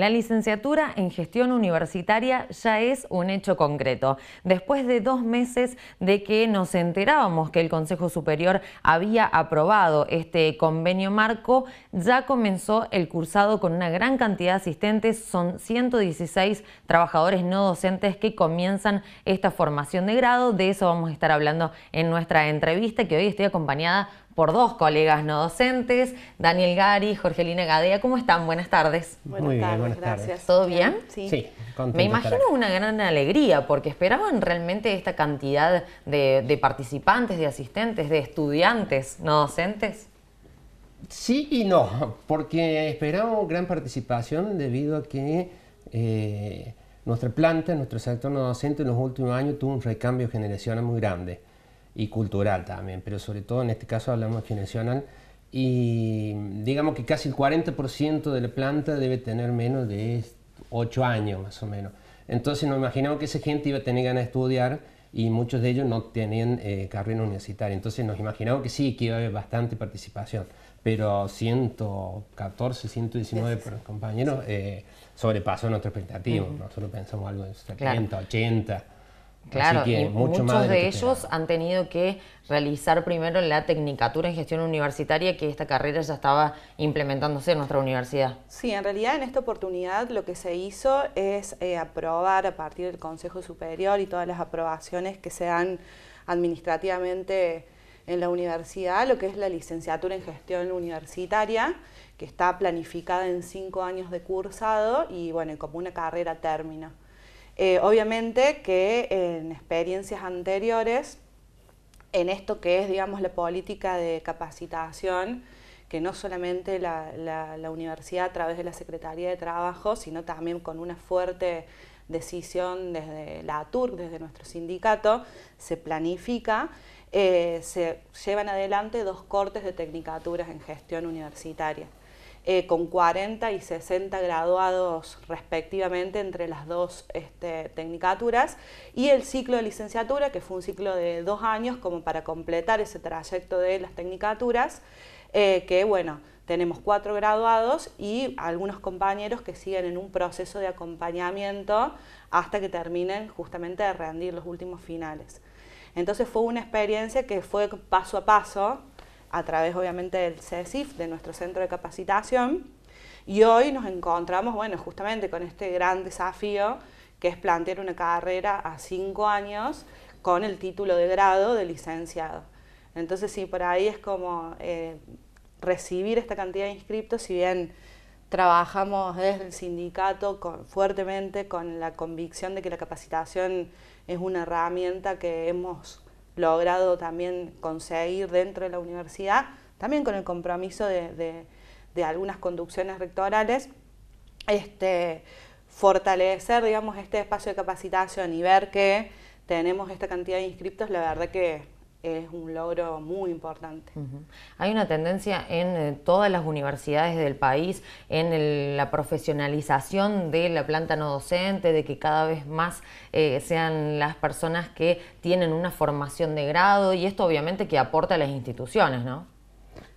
La licenciatura en gestión universitaria ya es un hecho concreto. Después de dos meses de que nos enterábamos que el Consejo Superior había aprobado este convenio marco, ya comenzó el cursado con una gran cantidad de asistentes. Son 116 trabajadores no docentes que comienzan esta formación de grado. De eso vamos a estar hablando en nuestra entrevista que hoy estoy acompañada por dos colegas no docentes, Daniel Gari, Jorgelina Gadea. ¿Cómo están? Buenas tardes. Buenas Muy tardes, bien, gracias. ¿Todo bien? Sí. Me imagino una gran alegría porque esperaban realmente esta cantidad de, participantes, de asistentes, de estudiantes no docentes. Sí y no, porque esperamos gran participación debido a que eh, nuestra planta, nuestro sector no docente en los últimos años tuvo un recambio generacional muy grande y cultural también, pero sobre todo en este caso hablamos de y digamos que casi el 40% de la planta debe tener menos de 8 años más o menos. Entonces nos imaginamos que esa gente iba a tener ganas de estudiar y muchos de ellos no tenían eh, carrera universitaria. Entonces nos imaginamos que sí, que iba a haber bastante participación, pero 114, 119 compañeros eh, sobrepasó nuestra expectativa. Nosotros pensamos algo de 70, 80. Claro, muchos de, ellos han tenido que realizar primero la tecnicatura en gestión universitaria, que esta carrera ya estaba implementándose en nuestra universidad. Sí, en realidad en esta oportunidad lo que se hizo es eh, aprobar a partir del Consejo Superior y todas las aprobaciones que se dan administrativamente en la universidad, lo que es la licenciatura en gestión universitaria, que está planificada en cinco años de cursado y bueno, como una carrera término. Eh, obviamente que en experiencias anteriores, en esto que es, digamos, la política de capacitación, que no solamente la, universidad a través de la Secretaría de Trabajo, sino también con una fuerte decisión desde la ATUR, desde nuestro sindicato, se planifica, eh, se llevan adelante dos cortes de tecnicaturas en gestión universitaria. Eh, con 40 y 60 graduados respectivamente entre las dos este, tecnicaturas, y el ciclo de licenciatura, que fue un ciclo de dos años como para completar ese trayecto de las tecnicaturas, eh, que bueno, tenemos cuatro graduados y algunos compañeros que siguen en un proceso de acompañamiento hasta que terminen justamente de rendir los últimos finales. Entonces fue una experiencia que fue paso a paso, a través obviamente del CESIF, de nuestro centro de capacitación, y hoy nos encontramos, bueno, justamente con este gran desafío que es plantear una carrera a cinco años con el título de grado de licenciado. Entonces, sí, por ahí es como eh, recibir esta cantidad de inscriptos, si bien trabajamos desde el sindicato fuertemente con la convicción de que la capacitación es una herramienta que hemos logrado también conseguir dentro de la universidad, también con el compromiso de, algunas conducciones rectorales, este, fortalecer, digamos, este espacio de capacitación y ver que tenemos esta cantidad de inscriptos, la verdad que es un logro muy importante. Hay una tendencia en eh, todas las universidades del país, en la profesionalización de la planta no docente, de que cada vez más eh, sean las personas que tienen una formación de grado y esto obviamente que aporta a las instituciones, ¿no?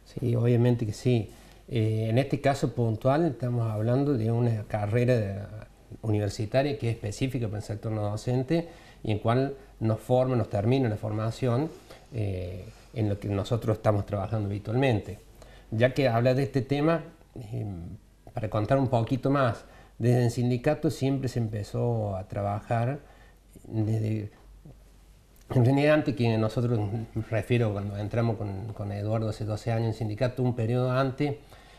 Sí, obviamente que sí. Eh, en este caso puntual estamos hablando de una carrera uh, universitaria que es específica para el sector no docente y en cual nos forma, nos termina la formación eh, en lo que nosotros estamos trabajando habitualmente. Ya que habla de este tema, eh, para contar un poquito más, desde el sindicato siempre se empezó a trabajar desde... En antes que nosotros, me refiero cuando entramos con, Eduardo hace 12 años en el sindicato, un periodo antes,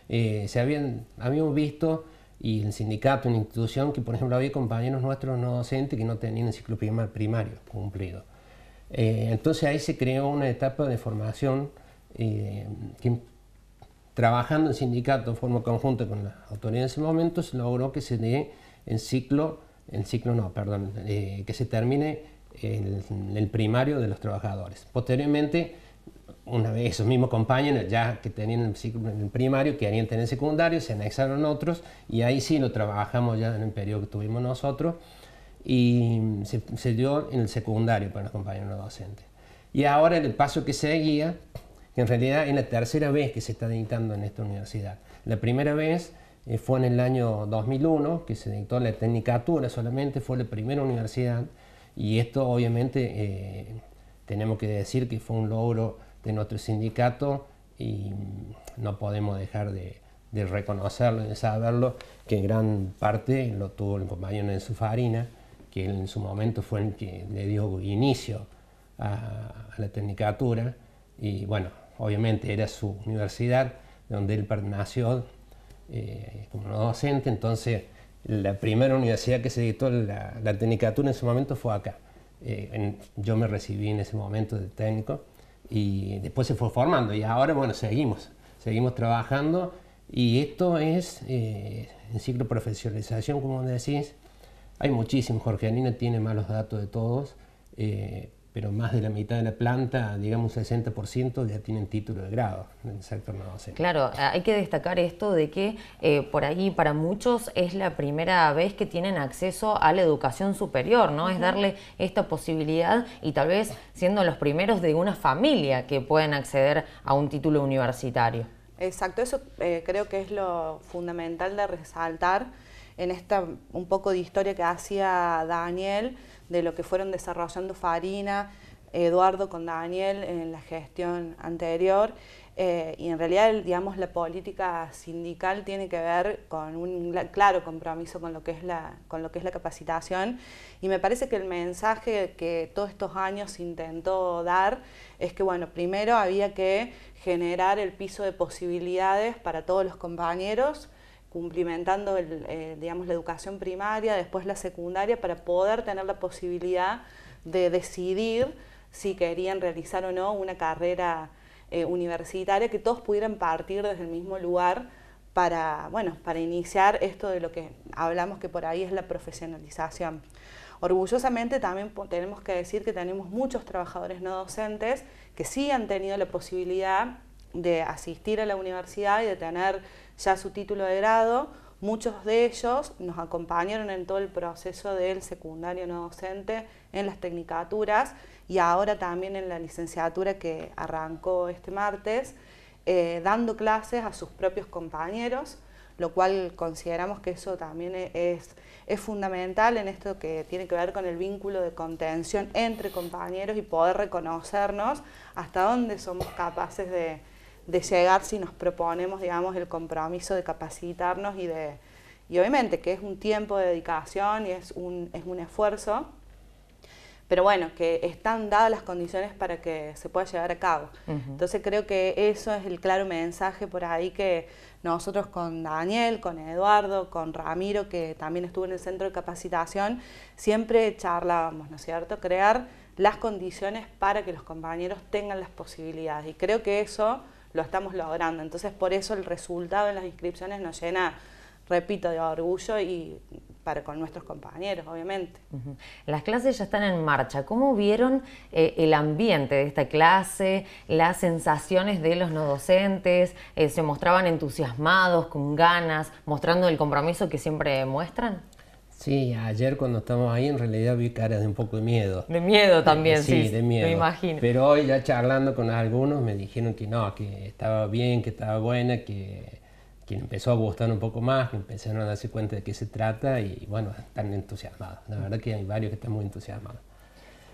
eh, se habían, habíamos visto y el sindicato, una institución, que por ejemplo había compañeros nuestros no docentes que no tenían el ciclo primario cumplido. Eh, entonces ahí se creó una etapa de formación eh, que trabajando en sindicato en forma conjunta con las autoridades en ese momento se logró que se dé el ciclo, el ciclo no, perdón, eh, que se termine el, primario de los trabajadores. Posteriormente, una vez esos mismos compañeros ya que tenían el ciclo el primario, querían tener secundario, se anexaron otros y ahí sí lo trabajamos ya en el periodo que tuvimos nosotros y se, dio en el secundario para los compañeros docentes. Y ahora el paso que seguía, que en realidad es la tercera vez que se está dictando en esta universidad. La primera vez eh, fue en el año 2001, que se dictó la tecnicatura solamente, fue la primera universidad, y esto obviamente eh, tenemos que decir que fue un logro de nuestro sindicato y no podemos dejar de, de reconocerlo, de saberlo, que en gran parte lo tuvo el compañero en su farina que en su momento fue el que le dio inicio a, la tecnicatura, y bueno, obviamente era su universidad donde él nació eh, como docente, entonces la primera universidad que se dictó la, la tecnicatura en su momento fue acá. Eh, yo me recibí en ese momento de técnico y después se fue formando y ahora, bueno, seguimos, seguimos trabajando y esto es eh, en ciclo profesionalización, como decís, hay muchísimos, Jorge Anina tiene malos datos de todos, eh, pero más de la mitad de la planta, digamos 60%, ya tienen título de grado en el sector no Claro, hay que destacar esto de que eh, por ahí para muchos es la primera vez que tienen acceso a la educación superior, ¿no? Es darle esta posibilidad y tal vez siendo los primeros de una familia que pueden acceder a un título universitario. Exacto, eso eh, creo que es lo fundamental de resaltar en esta un poco de historia que hacía Daniel de lo que fueron desarrollando Farina, Eduardo con Daniel en la gestión anterior. Eh, y en realidad, digamos, la política sindical tiene que ver con un claro compromiso con lo, que es la, con lo que es la capacitación. Y me parece que el mensaje que todos estos años intentó dar es que, bueno, primero había que generar el piso de posibilidades para todos los compañeros, cumplimentando el, eh, digamos, la educación primaria, después la secundaria, para poder tener la posibilidad de decidir si querían realizar o no una carrera eh, universitaria, que todos pudieran partir desde el mismo lugar para, bueno, para iniciar esto de lo que hablamos que por ahí es la profesionalización. Orgullosamente también tenemos que decir que tenemos muchos trabajadores no docentes que sí han tenido la posibilidad de asistir a la universidad y de tener ya su título de grado. Muchos de ellos nos acompañaron en todo el proceso del secundario no docente, en las tecnicaturas y ahora también en la licenciatura que arrancó este martes, eh, dando clases a sus propios compañeros, lo cual consideramos que eso también e-, es, es fundamental en esto que tiene que ver con el vínculo de contención entre compañeros y poder reconocernos hasta dónde somos capaces de, de llegar si nos proponemos, digamos, el compromiso de capacitarnos y de, y obviamente que es un tiempo de dedicación y es un, es un esfuerzo, pero bueno, que están dadas las condiciones para que se pueda llevar a cabo. Entonces creo que eso es el claro mensaje por ahí que nosotros con Daniel, con Eduardo, con Ramiro, que también estuvo en el centro de capacitación, siempre charlábamos, ¿no es cierto? Crear las condiciones para que los compañeros tengan las posibilidades. Y creo que eso lo estamos logrando. Entonces, por eso el resultado en las inscripciones nos llena, repito, de orgullo y para con nuestros compañeros, obviamente. Las clases ya están en marcha. ¿Cómo vieron eh, el ambiente de esta clase, las sensaciones de los no docentes? Eh, ¿Se mostraban entusiasmados, con ganas, mostrando el compromiso que siempre muestran? Sí, ayer cuando estábamos ahí en realidad vi caras de un poco de miedo. De miedo también, sí, sí de miedo. me imagino. Pero hoy ya charlando con algunos me dijeron que no, que estaba bien, que estaba buena, que, que empezó a gustar un poco más, que empezaron a darse cuenta de qué se trata y bueno, están entusiasmados. La verdad que hay varios que están muy entusiasmados.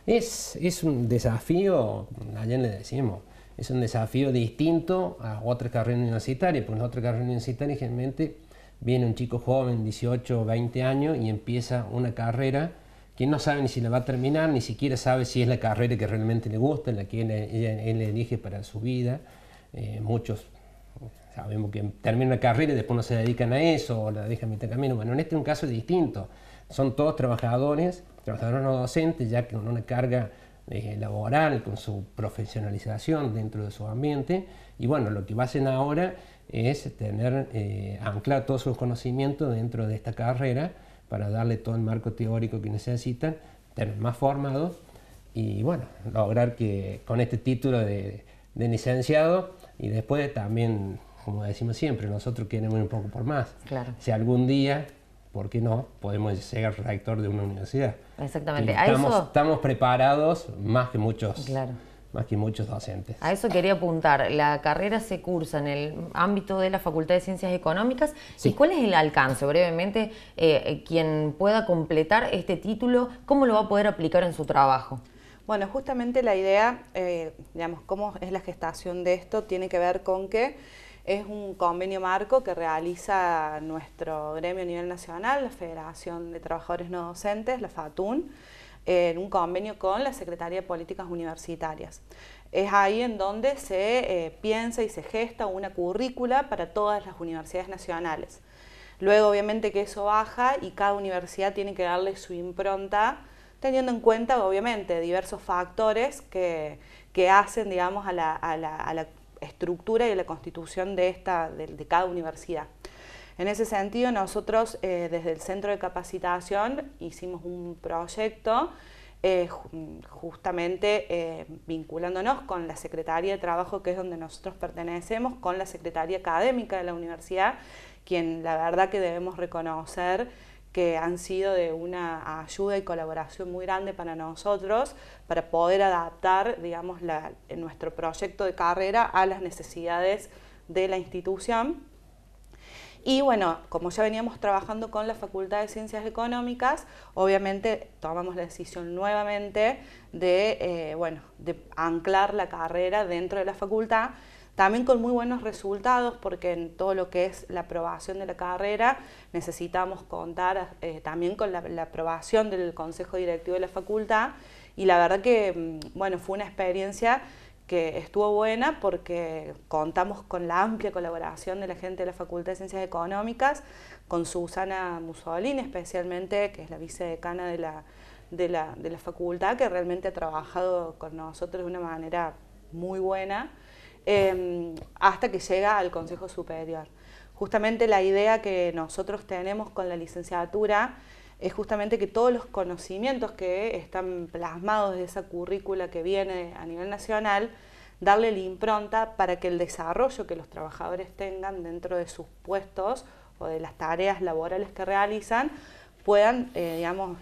Es, es un desafío, ayer le decimos, es un desafío distinto a otras carreras universitarias pues porque en otras carreras universitarias generalmente viene un chico joven, 18 o 20 años, y empieza una carrera que no sabe ni si la va a terminar, ni siquiera sabe si es la carrera que realmente le gusta, la que él, le elige para su vida. Eh, muchos sabemos que terminan la carrera y después no se dedican a eso, o la dejan mitad camino. Bueno, en este es un caso distinto. Son todos trabajadores, trabajadores no docentes, ya que con una carga eh, laboral, con su profesionalización dentro de su ambiente. Y bueno, lo que hacen ahora es tener, eh, todos sus conocimientos dentro de esta carrera para darle todo el marco teórico que necesitan, tener más formado y bueno, lograr que con este título de, licenciado y después también, como decimos siempre, nosotros queremos un poco por más. Claro. Si algún día ¿por qué no? Podemos ser rector de una universidad. Exactamente. Estamos, estamos preparados más que muchos. Claro más que muchos docentes. A eso quería apuntar. La carrera se cursa en el ámbito de la Facultad de Ciencias Económicas. ¿Y cuál es el alcance? Brevemente, eh, eh, quien pueda completar este título, ¿cómo lo va a poder aplicar en su trabajo? Bueno, justamente la idea, eh, digamos, cómo es la gestación de esto, tiene que ver con que es un convenio marco que realiza nuestro gremio a nivel nacional, la Federación de Trabajadores No Docentes, la FATUN, en un convenio con la Secretaría de Políticas Universitarias. Es ahí en donde se eh, piensa y se gesta una currícula para todas las universidades nacionales. Luego obviamente que eso baja y cada universidad tiene que darle su impronta, teniendo en cuenta obviamente diversos factores que, que hacen digamos, a la, a, la, estructura y a la constitución de, esta, de cada universidad. En ese sentido, nosotros eh, desde el centro de capacitación hicimos un proyecto eh, justamente eh, vinculándonos con la Secretaría de Trabajo, que es donde nosotros pertenecemos, con la Secretaría Académica de la Universidad, quien la verdad que debemos reconocer que han sido de una ayuda y colaboración muy grande para nosotros para poder adaptar digamos, nuestro proyecto de carrera a las necesidades de la institución. Y bueno, como ya veníamos trabajando con la Facultad de Ciencias Económicas, obviamente tomamos la decisión nuevamente de, eh, bueno, de anclar la carrera dentro de la facultad, también con muy buenos resultados, porque en todo lo que es la aprobación de la carrera necesitamos contar eh, también con la, la aprobación del Consejo Directivo de la facultad, y la verdad que, mm, bueno, fue una experiencia que estuvo buena porque contamos con la amplia colaboración de la gente de la Facultad de Ciencias Económicas, con Susana Mussolini especialmente, que es la vicedecana de la, de la, facultad, que realmente ha trabajado con nosotros de una manera muy buena, em, hasta que llega al Consejo Superior. Justamente la idea que nosotros tenemos con la licenciatura es justamente que todos los conocimientos que están plasmados de esa currícula que viene a nivel nacional, darle la impronta para que el desarrollo que los trabajadores tengan dentro de sus puestos o de las tareas laborales que realizan puedan eh, digamos,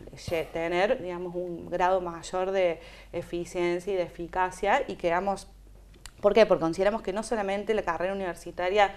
tener digamos, un grado mayor de eficiencia y de eficacia y que ¿Por qué? Porque consideramos que no solamente la carrera universitaria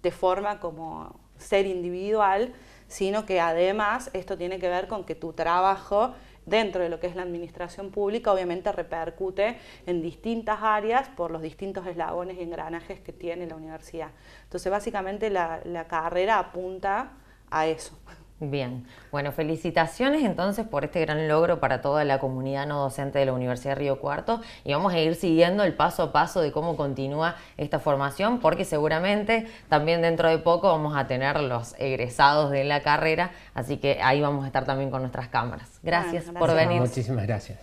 te forma como ser individual, sino que además esto tiene que ver con que tu trabajo dentro de lo que es la administración pública obviamente repercute en distintas áreas por los distintos eslabones y engranajes que tiene la universidad. Entonces básicamente la, la carrera apunta a eso. Bien, bueno, felicitaciones entonces por este gran logro para toda la comunidad no docente de la Universidad de Río Cuarto y vamos a ir siguiendo el paso a paso de cómo continúa esta formación porque seguramente también dentro de poco vamos a tener los egresados de la carrera, así que ahí vamos a estar también con nuestras cámaras. Gracias, por venir. Muchísimas gracias.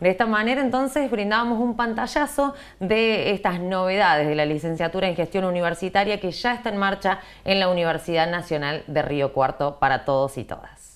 De esta manera entonces brindábamos un pantallazo de estas novedades de la licenciatura en gestión universitaria que ya está en marcha en la Universidad Nacional de Río Cuarto para todos y todas.